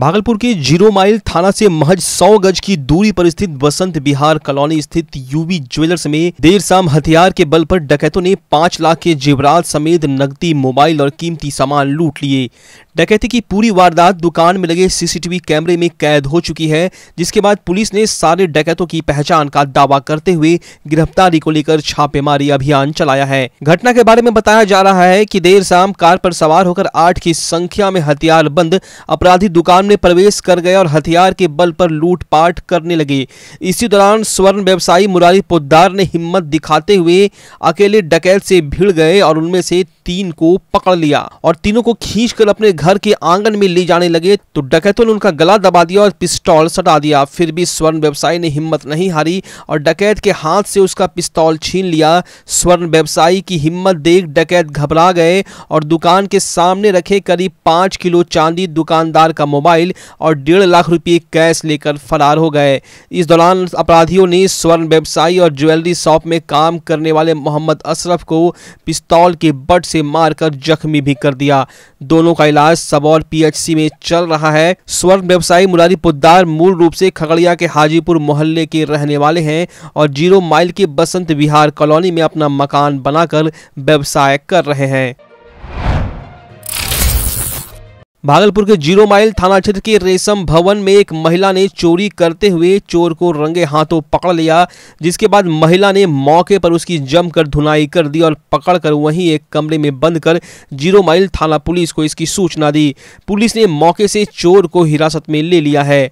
भागलपुर के zero mile थाना से महज 100 गज की दूरी पर स्थित बसंत बिहार कॉलोनी स्थित यूवी ज्वेलर्स में देर शाम हथियार के बल पर डकैतों ने 5 लाख के जेवरात समेत नकदी मोबाइल और कीमती सामान लूट लिए डकैती की पूरी वारदात दुकान में लगे सीसीटीवी कैमरे में कैद हो चुकी है जिसके बाद पुलिस ने सारे डकैतों की पहचान का दावा करते हुए गिरफ्तारी को लेकर छापेमारी अभियान चलाया है घटना के बारे में बताया जा रहा है कि देर शाम कार पर सवार होकर आठ की संख्या में हथियार बंद अपराधी दुकान में प्रवेश कर गए और हथियार के बल पर लूटपाट करने लगे इसी दौरान स्वर्ण व्यवसायी मुरारी पोदार ने हिम्मत दिखाते हुए अकेले डकैत से भिड़ गए और उनमें से तीन को पकड़ लिया और तीनों को खींच अपने घर के आंगन में ले जाने लगे तो डकैतों ने उनका गला दबा दिया और पिस्तौल सटा दिया फिर भी स्वर्ण व्यवसायी ने हिम्मत नहीं हारी और डकैत के हाथ से उसका पिस्तौल छीन लिया स्वर्ण व्यवसायी की हिम्मत देख डकैत घबरा गए और दुकान के सामने रखे करीब पाँच किलो चांदी दुकानदार का मोबाइल और डेढ़ लाख रुपये कैश लेकर फरार हो गए इस दौरान अपराधियों ने स्वर्ण व्यवसायी और ज्वेलरी शॉप में काम करने वाले मोहम्मद अशरफ को पिस्तौल के बट से मारकर जख्मी भी कर दिया दोनों का इलाज इलाज सबौर पीएचसी में चल रहा है स्वर्ण व्यवसायी मुरारी पुद्दार मूल रूप से खगड़िया के हाजीपुर मोहल्ले के रहने वाले हैं और जीरो माइल के बसंत विहार कॉलोनी में अपना मकान बनाकर व्यवसाय कर रहे हैं भागलपुर के जीरो माइल थाना क्षेत्र के रेशम भवन में एक महिला ने चोरी करते हुए चोर को रंगे हाथों पकड़ लिया जिसके बाद महिला ने मौके पर उसकी जमकर धुनाई कर दी और पकड़कर वहीं एक कमरे में बंद कर जीरो माइल थाना पुलिस को इसकी सूचना दी पुलिस ने मौके से चोर को हिरासत में ले लिया है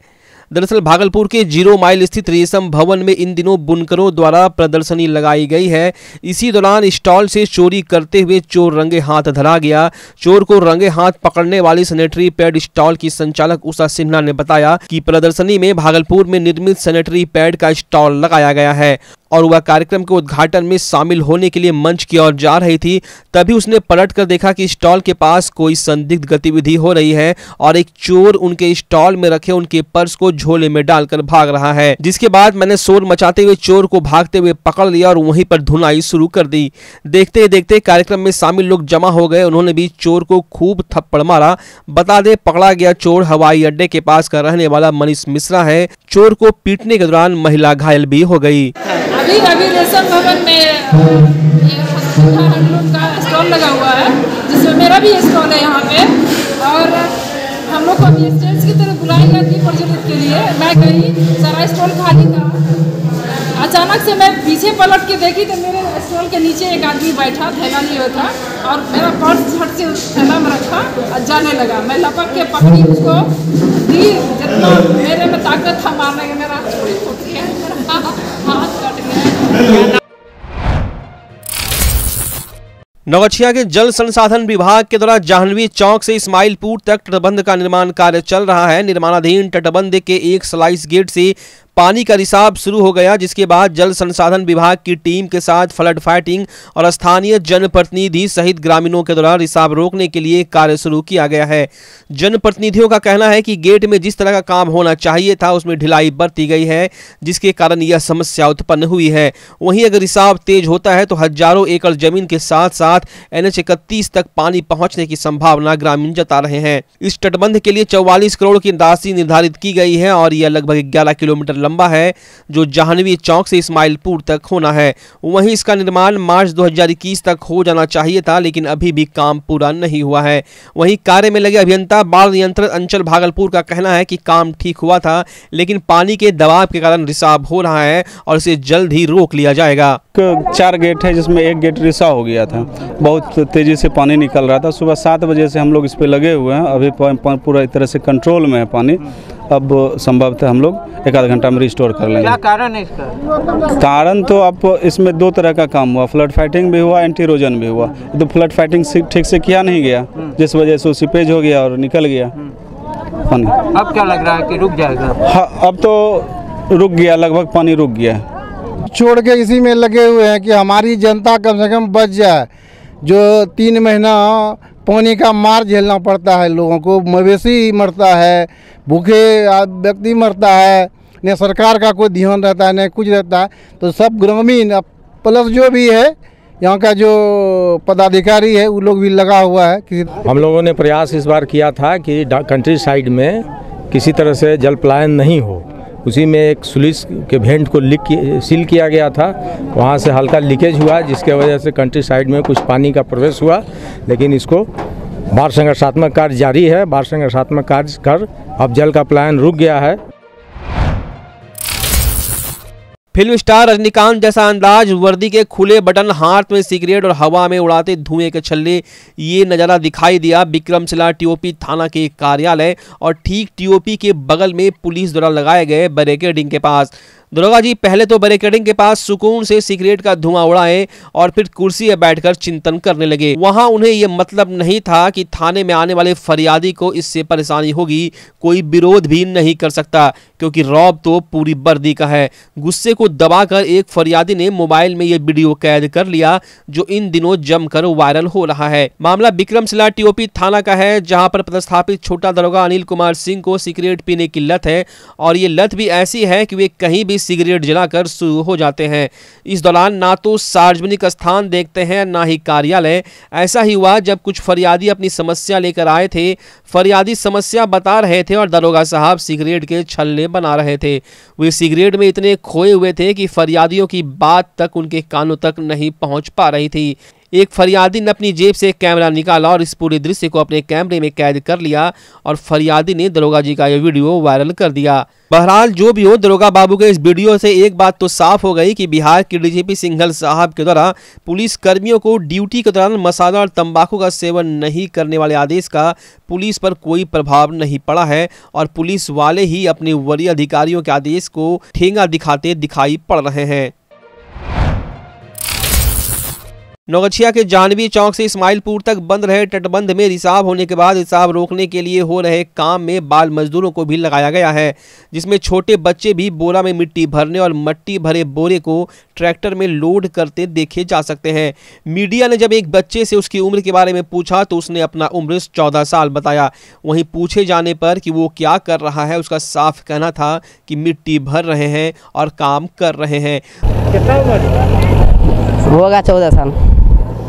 दरअसल भागलपुर के जीरो माइल स्थित रेशम भवन में इन दिनों बुनकरों द्वारा प्रदर्शनी लगाई गई है इसी दौरान स्टॉल से चोरी करते हुए चोर रंगे हाथ धरा गया चोर को रंगे हाथ पकड़ने वाली सैनिटरी पैड स्टॉल की संचालक उषा सिन्हा ने बताया कि प्रदर्शनी में भागलपुर में निर्मित सैनिटरी पैड का स्टॉल लगाया गया है और वह कार्यक्रम के उद्घाटन में शामिल होने के लिए मंच की ओर जा रही थी तभी उसने पलट कर देखा कि स्टॉल के पास कोई संदिग्ध गतिविधि हो रही है और एक चोर उनके स्टॉल में रखे उनके पर्स को झोले में डालकर भाग रहा है जिसके बाद मैंने शोर मचाते हुए चोर को भागते हुए पकड़ लिया और वहीं पर धुनाई शुरू कर दी देखते देखते कार्यक्रम में शामिल लोग जमा हो गए उन्होंने भी चोर को खूब थप्पड़ मारा बता दे पकड़ा गया चोर हवाई अड्डे के पास का रहने वाला मनीष मिश्रा है चोर को पीटने के दौरान महिला घायल भी हो गयी अभी अभी रेशम भवन में स्टॉल लगा हुआ है जिसमें मेरा भी स्टॉल है यहाँ पे और हम लोग को अभी स्टेज की तरफ बुलाई गई थी प्रज्वलित के लिए मैं गई सारा स्टॉल खाली था अचानक से मैं पीछे पलट के देखी तो मेरे स्टॉल के नीचे एक आदमी बैठा थैला लिए था और मेरा पर्स झट से थैला में रखा और जाने लगा मैं लपक के पकड़ी उसको दी जितना मेरे में ताकत था मारने के नवछिया के जल संसाधन विभाग के द्वारा जाह्नवी चौक से इस्माइलपुर तक तटबंध का निर्माण कार्य चल रहा है निर्माणाधीन तटबंध के एक स्लाइस गेट से पानी का रिसाव शुरू हो गया जिसके बाद जल संसाधन विभाग की टीम के साथ फ्लड फाइटिंग और स्थानीय जनप्रतिनिधि सहित ग्रामीणों के द्वारा रिसाव रोकने के लिए कार्य शुरू किया गया है जनप्रतिनिधियों का कहना है कि गेट में जिस तरह का काम होना चाहिए था उसमें ढिलाई बरती गई है जिसके कारण यह समस्या उत्पन्न हुई है वहीं अगर रिसाव तेज होता है तो हजारों एकड़ जमीन के साथ साथ एनएच इकतीस तक पानी पहुंचने की संभावना ग्रामीण जता रहे हैं इस तटबंध के लिए चौवालीस करोड़ की राशि निर्धारित की गई है और यह लगभग ग्यारह किलोमीटर लंबा लंबा है जो जाह्नवी चौक से इस्माइलपुर तक होना है वहीं इसका निर्माण मार्च 2021 तक हो जाना चाहिए था लेकिन अभी भी काम पूरा नहीं हुआ है वहीं कार्य में लगे अभियंता बाढ़ नियंत्रण अंचल भागलपुर का कहना है कि काम ठीक हुआ था लेकिन पानी के दबाव के कारण रिसाव हो रहा है और इसे जल्द ही रोक लिया जाएगा चार गेट है जिसमें एक गेट रिसाव हो गया था बहुत तेज़ी से पानी निकल रहा था सुबह सात बजे से हम लोग इस पर लगे हुए हैं अभी पूरा तरह से कंट्रोल में है पानी अब संभवतः हम लोग एक आध घंटा में रिस्टोर कर लेंगे कारण इसका कारण तो आप इसमें दो तरह का काम हुआ फ्लड फाइटिंग भी हुआ एंटीरोजन भी हुआ तो फ्लड फाइटिंग ठीक से किया नहीं गया हम्म। जिस वजह से सीपेज हो गया और निकल गया पानी हम्म। हाँ अब क्या लग रहा है कि रुक जाएगा हाँ, अब तो रुक गया लगभग पानी रुक गया छोड़ के इसी में लगे हुए हैं कि हमारी जनता कम से कम बच जाए जो तीन महीना पानी का मार झेलना पड़ता है लोगों को मवेशी मरता है भूखे व्यक्ति मरता है न सरकार का कोई ध्यान रहता है न कुछ रहता है तो सब ग्रामीण प्लस जो भी है यहाँ का जो पदाधिकारी है वो लोग भी लगा हुआ है किसी हम लोगों ने प्रयास इस बार किया था कि कंट्री साइड में किसी तरह से जल प्लायन नहीं हो उसी में एक सुलिस के भेंट को लिक सील किया गया था वहाँ से हल्का लीकेज हुआ जिसके वजह से कंट्री साइड में कुछ पानी का प्रवेश हुआ लेकिन इसको बाढ़ संघर्षात्मक कार्य जारी है बाढ़ संघर्षात्मक कार्य कर अब जल का प्लान रुक गया है फिल्म स्टार रजनीकांत जैसा अंदाज वर्दी के खुले बटन हाथ में सिगरेट और हवा में उड़ाते धुएं के छल्ले ये नज़ारा दिखाई दिया विक्रमशिला टीओपी थाना के कार्यालय और ठीक टीओपी के बगल में पुलिस द्वारा लगाए गए बैरिकेडिंग के पास दरोगा जी पहले तो बैरिकेडिंग के पास सुकून से सिगरेट का धुआं उड़ाए और फिर कुर्सी पर बैठकर चिंतन करने लगे वहां उन्हें यह मतलब नहीं था कि थाने में आने वाले फरियादी को इससे परेशानी होगी कोई विरोध भी नहीं कर सकता क्योंकि रौब तो पूरी वर्दी का है गुस्से को दबाकर एक फरियादी ने मोबाइल में यह वीडियो कैद कर लिया जो इन दिनों जमकर वायरल हो रहा है मामला विक्रम शिला टीओपी थाना का है जहाँ पर पदस्थापित छोटा दरोगा अनिल कुमार सिंह को सिगरेट पीने की लत है और ये लत भी ऐसी है कि वे कहीं भी सिगरेट जलाकर शुरू हो जाते हैं इस दौरान ना तो सार्वजनिक स्थान देखते हैं ना ही कार्यालय ऐसा ही हुआ जब कुछ फरियादी अपनी समस्या लेकर आए थे फरियादी समस्या बता रहे थे और दरोगा साहब सिगरेट के छल्ले बना रहे थे वे सिगरेट में इतने खोए हुए थे कि फरियादियों की बात तक उनके कानों तक नहीं पहुंच पा रही थी एक फरियादी ने अपनी जेब से कैमरा निकाला और इस पूरे दृश्य को अपने कैमरे में कैद कर लिया और फरियादी ने दरोगा जी का यह वीडियो वायरल कर दिया बहरहाल जो भी हो दरोगा बाबू के इस वीडियो से एक बात तो साफ हो गई कि बिहार के डीजीपी सिंघल साहब के द्वारा पुलिस कर्मियों को ड्यूटी के दौरान मसाला और तंबाकू का सेवन नहीं करने वाले आदेश का पुलिस पर कोई प्रभाव नहीं पड़ा है और पुलिस वाले ही अपने वरीय अधिकारियों के आदेश को ठेंगा दिखाते दिखाई पड़ रहे हैं नौगछिया के जानवी चौक से इस्माइलपुर तक बंद रहे तटबंध में रिसाव होने के बाद रिसाव रोकने के लिए हो रहे काम में बाल मजदूरों को भी लगाया गया है जिसमें छोटे बच्चे भी बोरा में मिट्टी भरने और मट्टी भरे बोरे को ट्रैक्टर में लोड करते देखे जा सकते हैं मीडिया ने जब एक बच्चे से उसकी उम्र के बारे में पूछा तो उसने अपना उम्र चौदह साल बताया वहीं पूछे जाने पर कि वो क्या कर रहा है उसका साफ कहना था कि मिट्टी भर रहे हैं और काम कर रहे हैं होगा चौदह साल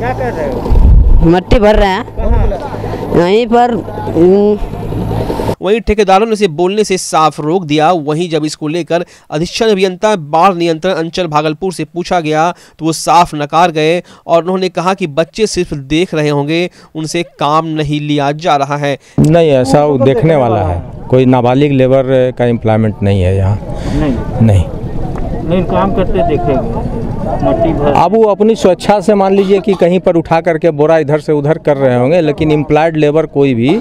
क्या कर रहे हो मट्टी भर रहे हैं यहीं पर हम्म। वहीं ठेकेदारों ने इसे बोलने से साफ रोक दिया वहीं जब इसको लेकर अधीक्षण अभियंता बाढ़ नियंत्रण अंचल भागलपुर से पूछा गया तो वो साफ नकार गए और उन्होंने कहा कि बच्चे सिर्फ देख रहे होंगे उनसे काम नहीं लिया जा रहा है नहीं ऐसा वो देखने वाला है कोई नाबालिग लेबर का एम्प्लॉयमेंट नहीं है यहाँ नहीं नहीं, नहीं काम करते देखे अब वो अपनी स्वेच्छा से मान लीजिए कि कहीं पर उठा करके बोरा इधर से उधर कर रहे होंगे लेकिन इम्प्लायड लेबर कोई भी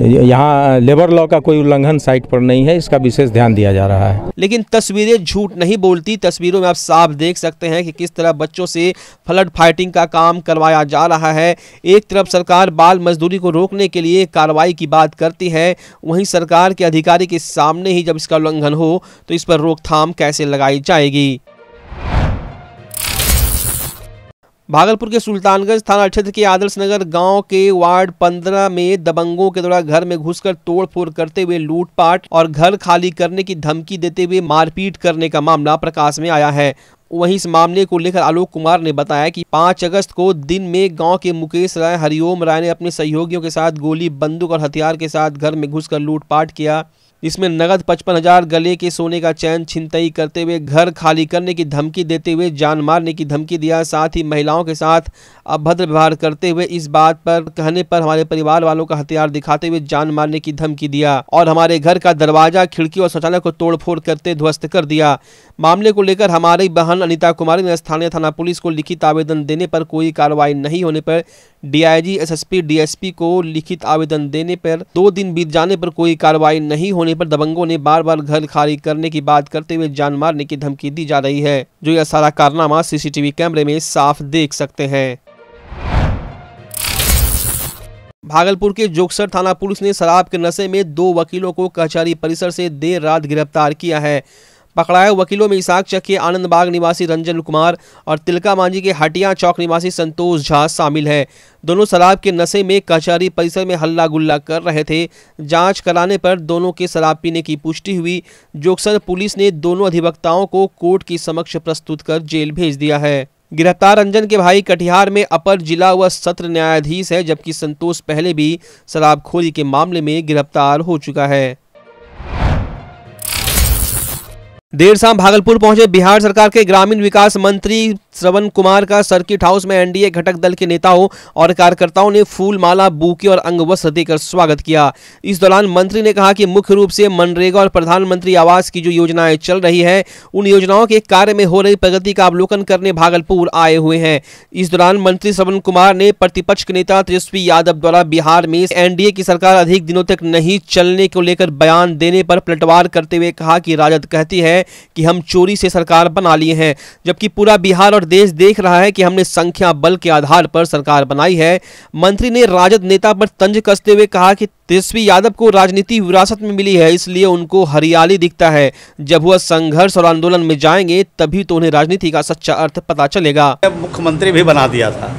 यहाँ लेबर लॉ का कोई उल्लंघन साइट पर नहीं है इसका विशेष ध्यान दिया जा रहा है लेकिन तस्वीरें झूठ नहीं बोलती तस्वीरों में आप साफ देख सकते हैं कि किस तरह बच्चों से फ्लड फाइटिंग का काम करवाया जा रहा है एक तरफ सरकार बाल मजदूरी को रोकने के लिए कार्रवाई की बात करती है वहीं सरकार के अधिकारी के सामने ही जब इसका उल्लंघन हो तो इस पर रोकथाम कैसे लगाई जाएगी भागलपुर के सुल्तानगंज थाना क्षेत्र के आदर्श नगर गांव के वार्ड 15 में दबंगों के द्वारा घर में घुसकर तोड़फोड़ करते हुए लूटपाट और घर खाली करने की धमकी देते हुए मारपीट करने का मामला प्रकाश में आया है वहीं इस मामले को लेकर आलोक कुमार ने बताया कि 5 अगस्त को दिन में गांव के मुकेश राय हरिओम राय ने अपने सहयोगियों के साथ गोली बंदूक और हथियार के साथ घर में घुसकर लूटपाट किया इसमें नगद पचपन हजार गले के सोने का चैन छिनतई करते हुए घर खाली करने की धमकी देते हुए जान मारने की धमकी दिया साथ ही महिलाओं के साथ अभद्र व्यवहार करते हुए इस बात पर कहने पर हमारे परिवार वालों का हथियार दिखाते हुए जान मारने की धमकी दिया और हमारे घर का दरवाजा खिड़की और शौचालय को तोड़फोड़ करते ध्वस्त कर दिया मामले को लेकर हमारी बहन अनिता कुमारी ने स्थानीय थाना पुलिस को लिखित आवेदन देने पर कोई कार्रवाई नहीं होने पर डीआईजी एसएसपी डीएसपी को लिखित आवेदन देने पर दो दिन बीत जाने पर कोई कार्रवाई नहीं होने पर दबंगों ने बार बार घर खाली करने की बात करते हुए जान मारने की धमकी दी जा रही है जो यह सारा कारनामा सीसीटीवी कैमरे में साफ देख सकते हैं भागलपुर के जोक्सर थाना पुलिस ने शराब के नशे में दो वकीलों को कचहरी परिसर से देर रात गिरफ्तार किया है पकड़ाए वकीलों में इसाक चक के आनंद बाग निवासी रंजन कुमार और तिलका मांझी के हटिया चौक निवासी संतोष झा शामिल हैं दोनों शराब के नशे में कचहरी परिसर में हल्ला गुल्ला कर रहे थे जांच कराने पर दोनों के शराब पीने की पुष्टि हुई जोक्सर पुलिस ने दोनों अधिवक्ताओं को कोर्ट के समक्ष प्रस्तुत कर जेल भेज दिया है गिरफ्तार रंजन के भाई कटिहार में अपर जिला व सत्र न्यायाधीश है जबकि संतोष पहले भी शराबखोरी के मामले में गिरफ्तार हो चुका है देर शाम भागलपुर पहुंचे बिहार सरकार के ग्रामीण विकास मंत्री श्रवण कुमार का सर्किट हाउस में एनडीए घटक दल के नेताओं और कार्यकर्ताओं ने फूलमाला बूके और अंगवस्त्र देकर स्वागत किया इस दौरान मंत्री ने कहा कि मुख्य रूप से मनरेगा और प्रधानमंत्री आवास की जो योजनाएं चल रही है उन योजनाओं के कार्य में हो रही प्रगति का अवलोकन करने भागलपुर आए हुए हैं इस दौरान मंत्री श्रवण कुमार ने प्रतिपक्ष के नेता तेजस्वी यादव द्वारा बिहार में एनडीए की सरकार अधिक दिनों तक नहीं चलने को लेकर बयान देने पर पलटवार करते हुए कहा कि राजद कहती है कि हम चोरी से सरकार बना लिए हैं जबकि पूरा बिहार और देश देख रहा है कि हमने संख्या बल के आधार पर सरकार बनाई है मंत्री ने राजद नेता पर तंज कसते हुए कहा कि तेजस्वी यादव को राजनीति विरासत में मिली है इसलिए उनको हरियाली दिखता है जब वह संघर्ष और आंदोलन में जाएंगे तभी तो उन्हें राजनीति का सच्चा अर्थ पता चलेगा मुख्यमंत्री भी बना दिया था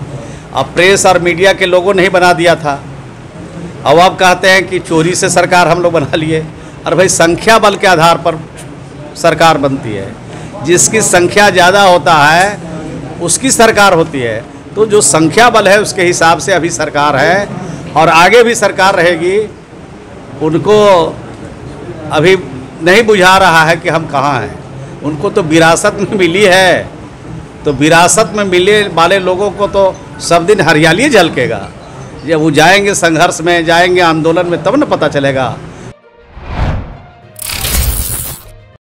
अब प्रेस और मीडिया के लोगों ने ही बना दिया था अब आप कहते हैं कि चोरी से सरकार हम लोग बना लिए और भाई संख्या बल के आधार पर सरकार बनती है जिसकी संख्या ज़्यादा होता है उसकी सरकार होती है तो जो संख्या बल है उसके हिसाब से अभी सरकार है और आगे भी सरकार रहेगी उनको अभी नहीं बुझा रहा है कि हम कहाँ हैं उनको तो विरासत में मिली है तो विरासत में मिले वाले लोगों को तो सब दिन हरियाली झलकेगा जब वो जाएंगे संघर्ष में जाएंगे आंदोलन में तब न पता चलेगा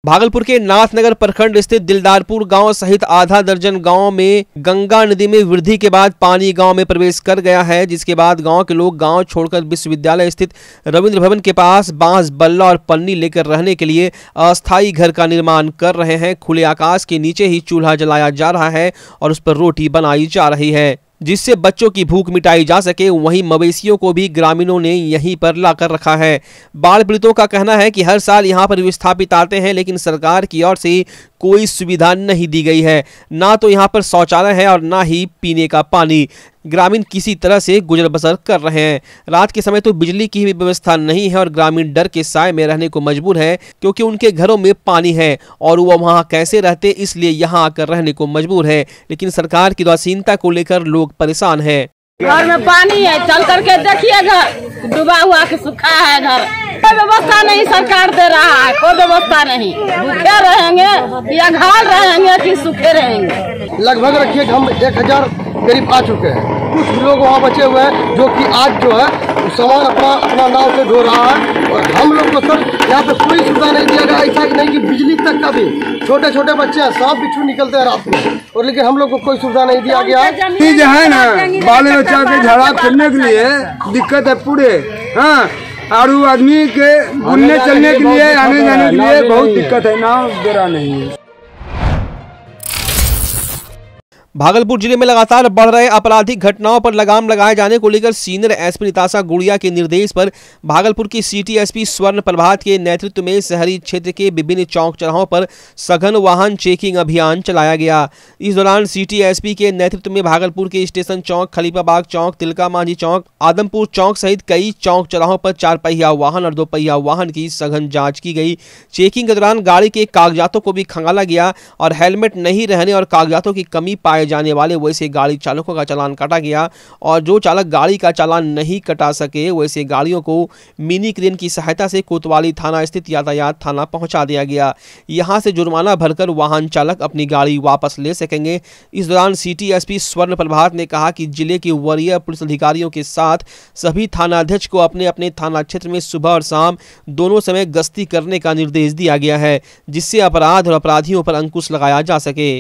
भागलपुर के नाथनगर प्रखंड स्थित दिलदारपुर गांव सहित आधा दर्जन गांव में गंगा नदी में वृद्धि के बाद पानी गांव में प्रवेश कर गया है जिसके बाद गांव के लोग गांव छोड़कर विश्वविद्यालय स्थित रविंद्र भवन के पास बांस बल्ला और पन्नी लेकर रहने के लिए अस्थायी घर का निर्माण कर रहे हैं खुले आकाश के नीचे ही चूल्हा जलाया जा रहा है और उस पर रोटी बनाई जा रही है जिससे बच्चों की भूख मिटाई जा सके वहीं मवेशियों को भी ग्रामीणों ने यहीं पर ला कर रखा है बाढ़ पीड़ितों का कहना है कि हर साल यहाँ पर विस्थापित आते हैं लेकिन सरकार की ओर से कोई सुविधा नहीं दी गई है ना तो यहाँ पर शौचालय है और ना ही पीने का पानी ग्रामीण किसी तरह से गुजर बसर कर रहे हैं रात के समय तो बिजली की भी व्यवस्था नहीं है और ग्रामीण डर के साय में रहने को मजबूर है क्योंकि उनके घरों में पानी है और वह वहाँ कैसे रहते इसलिए यहाँ आकर रहने को मजबूर है लेकिन सरकार की उदासीनता को लेकर लोग परेशान है घर में पानी है चल करके देखिए घर डूबा हुआ के सूखा है घर कोई व्यवस्था नहीं सरकार दे रहा है कोई व्यवस्था नहीं भूखे रहेंगे या घर रहेंगे कि सूखे रहेंगे लगभग रखिए हम एक हजार करीब आ चुके हैं कुछ लोग वहाँ बचे हुए हैं जो कि आज जो है सामान अपना अपना नाव से धो रहा है और हम लोग को सर यहाँ पे कोई सुविधा नहीं दिया गया ऐसा नहीं कि बिजली तक का भी छोटे छोटे बच्चे हैं सांप बिच्छू निकलते हैं रात में और लेकिन हम लोग को कोई सुविधा नहीं दिया गया चीज है ना बाल बच्चा के झड़ा फिरने के लिए दिक्कत है पूरे हाँ और आदमी के घूमने चलने के लिए आने जाने के लिए बहुत दिक्कत है नाव बुरा नहीं है भागलपुर जिले में लगातार बढ़ रहे आपराधिक घटनाओं पर लगाम लगाए जाने को लेकर सीनियर एसपी निताशा गुड़िया के निर्देश पर भागलपुर की सिटी एसपी स्वर्ण प्रभात के नेतृत्व में शहरी क्षेत्र के विभिन्न चौक चौराहों पर सघन वाहन चेकिंग अभियान चलाया गया इस दौरान सिटी एसपी के नेतृत्व में भागलपुर के स्टेशन चौक खलीफाबाग चौक तिलका मांझी चौक आदमपुर चौक सहित कई चौक चौराहों पर चार पहिया वाहन और दो पहिया वाहन की सघन जाँच की गई चेकिंग के दौरान गाड़ी के कागजातों को भी खंगाला गया और हेलमेट नहीं रहने और कागजातों की कमी पाए पाए जाने वाले वैसे गाड़ी चालकों का चालान काटा गया और जो चालक गाड़ी का चालान नहीं कटा सके वैसे गाड़ियों को मिनी क्रेन की सहायता से कोतवाली थाना स्थित यातायात थाना पहुंचा दिया गया यहां से जुर्माना भरकर वाहन चालक अपनी गाड़ी वापस ले सकेंगे इस दौरान सिटी एसपी स्वर्ण प्रभात ने कहा कि जिले के वरीय पुलिस अधिकारियों के साथ सभी थानाध्यक्ष को अपने अपने थाना क्षेत्र में सुबह और शाम दोनों समय गश्ती करने का निर्देश दिया गया है जिससे अपराध और अपराधियों पर अंकुश लगाया जा सके